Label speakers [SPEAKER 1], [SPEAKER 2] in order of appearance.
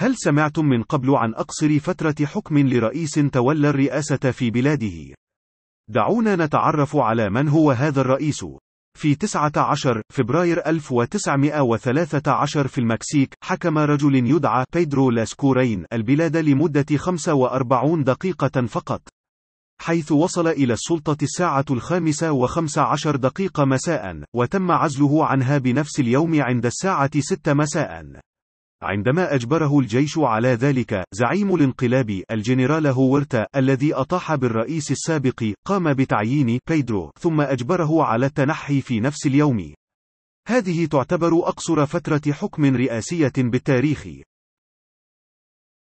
[SPEAKER 1] هل سمعتم من قبل عن أقصر فترة حكم لرئيس تولى الرئاسة في بلاده؟ دعونا نتعرف على من هو هذا الرئيس. في 19 فبراير 1913 في المكسيك، حكم رجل يدعى بيدرو لاسكورين البلاد لمدة 45 دقيقة فقط. حيث وصل إلى السلطة الساعة الخامسة وخمس عشر دقيقة مساء، وتم عزله عنها بنفس اليوم عند الساعة 6 مساء. عندما أجبره الجيش على ذلك، زعيم الانقلاب الجنرال هوورتا الذي أطاح بالرئيس السابق قام بتعيين بيدرو ثم أجبره على التنحي في نفس اليوم. هذه تعتبر أقصر فترة حكم رئاسية بالتاريخ.